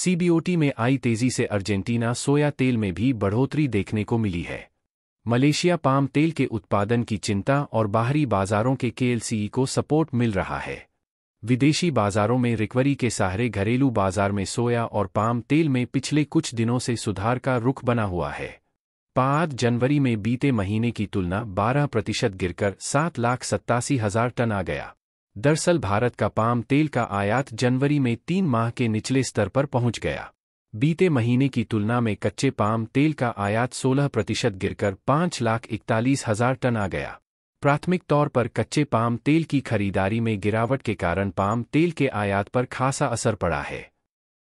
सीबीओटी में आई तेजी से अर्जेंटीना सोया तेल में भी बढ़ोतरी देखने को मिली है मलेशिया पाम तेल के उत्पादन की चिंता और बाहरी बाजारों के केएलसीई को सपोर्ट मिल रहा है विदेशी बाजारों में रिकवरी के सहारे घरेलू बाजार में सोया और पाम तेल में पिछले कुछ दिनों से सुधार का रुख बना हुआ है पाद जनवरी में बीते महीने की तुलना 12 प्रतिशत गिरकर सात लाख सत्तासी हजार टन आ गया दरअसल भारत का पाम तेल का आयात जनवरी में तीन माह के निचले स्तर पर पहुंच गया बीते महीने की तुलना में कच्चे पाम तेल का आयात 16 प्रतिशत गिरकर पाँच लाख इकतालीस हजार टन आ गया प्राथमिक तौर पर कच्चे पाम तेल की खरीदारी में गिरावट के कारण पाम तेल के आयात पर खासा असर पड़ा है